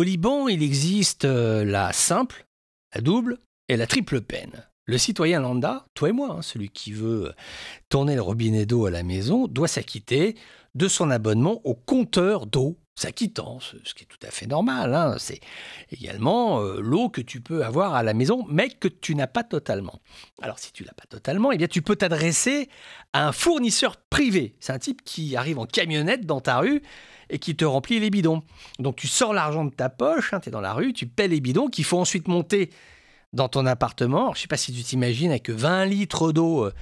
Au Liban, il existe euh, la simple, la double et la triple peine. Le citoyen lambda, toi et moi, hein, celui qui veut euh, tourner le robinet d'eau à la maison, doit s'acquitter de son abonnement au compteur d'eau ça quittance, ce qui est tout à fait normal. Hein. C'est également euh, l'eau que tu peux avoir à la maison, mais que tu n'as pas totalement. Alors si tu l'as pas totalement, eh bien tu peux t'adresser à un fournisseur privé. C'est un type qui arrive en camionnette dans ta rue et qui te remplit les bidons. Donc tu sors l'argent de ta poche, hein, tu es dans la rue, tu paies les bidons qu'il faut ensuite monter dans ton appartement. je ne sais pas si tu t'imagines avec 20 litres d'eau euh,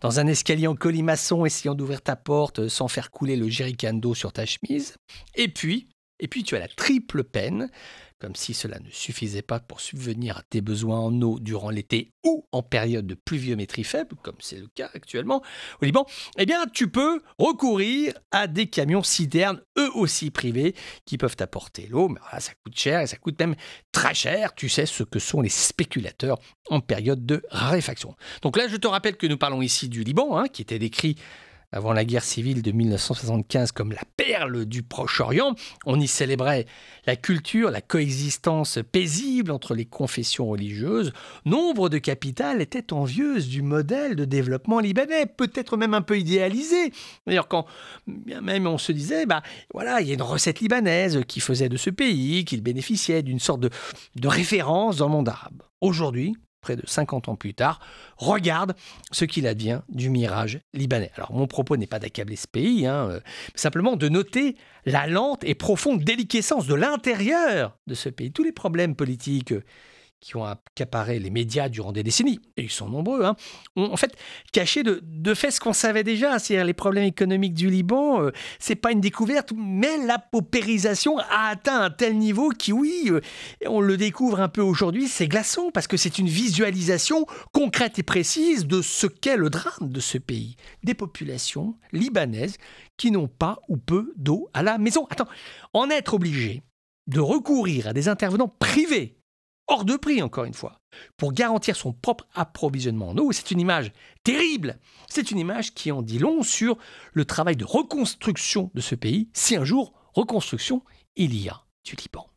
dans un escalier en colimaçon, essayant d'ouvrir ta porte euh, sans faire couler le jerrycan d'eau sur ta chemise. Et puis, et puis tu as la triple peine comme si cela ne suffisait pas pour subvenir à tes besoins en eau durant l'été ou en période de pluviométrie faible, comme c'est le cas actuellement au Liban, eh bien tu peux recourir à des camions cidernes eux aussi privés, qui peuvent apporter l'eau. Mais ça coûte cher et ça coûte même très cher. Tu sais ce que sont les spéculateurs en période de raréfaction. Donc là, je te rappelle que nous parlons ici du Liban, hein, qui était décrit avant la guerre civile de 1975 comme la perle du Proche-Orient. On y célébrait la culture, la coexistence paisible entre les confessions religieuses. Nombre de capitales étaient envieuses du modèle de développement libanais, peut-être même un peu idéalisé. D'ailleurs, quand même on se disait, bah voilà, il y a une recette libanaise qui faisait de ce pays qu'il bénéficiait d'une sorte de référence dans le monde arabe. Aujourd'hui, près de 50 ans plus tard, regarde ce qu'il advient du mirage libanais. Alors mon propos n'est pas d'accabler ce pays, hein, euh, simplement de noter la lente et profonde déliquescence de l'intérieur de ce pays. Tous les problèmes politiques euh, qui ont accaparé les médias durant des décennies, et ils sont nombreux, hein, ont en fait caché de, fait ce qu'on savait déjà, c'est-à-dire les problèmes économiques du Liban, euh, c'est pas une découverte, mais la paupérisation a atteint un tel niveau qui, oui, euh, on le découvre un peu aujourd'hui, c'est glaçant, parce que c'est une visualisation concrète et précise de ce qu'est le drame de ce pays. Des populations libanaises qui n'ont pas ou peu d'eau à la maison. Attends, en être obligé de recourir à des intervenants privés hors de prix, encore une fois, pour garantir son propre approvisionnement en eau. C'est une image terrible. C'est une image qui en dit long sur le travail de reconstruction de ce pays, si un jour reconstruction il y a du Liban.